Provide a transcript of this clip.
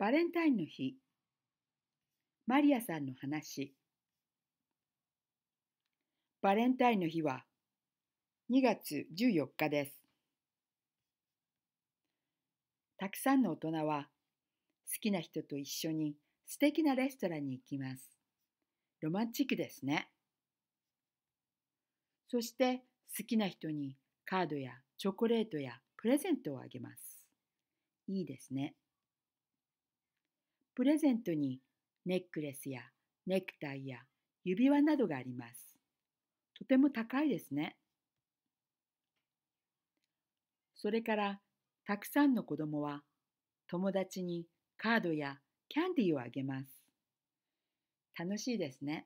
バレンタインの日マリアさんの話バレンタインの日は2月14日ですたくさんの大人は好きな人と一緒に素敵なレストランに行きますロマンチックですねそして好きな人にカードやチョコレートやプレゼントをあげますいいですね。プレゼントにネックレスやネクタイや指輪などがあります。とても高いですね。それからたくさんの子供は友達にカードやキャンディーをあげます。楽しいですね。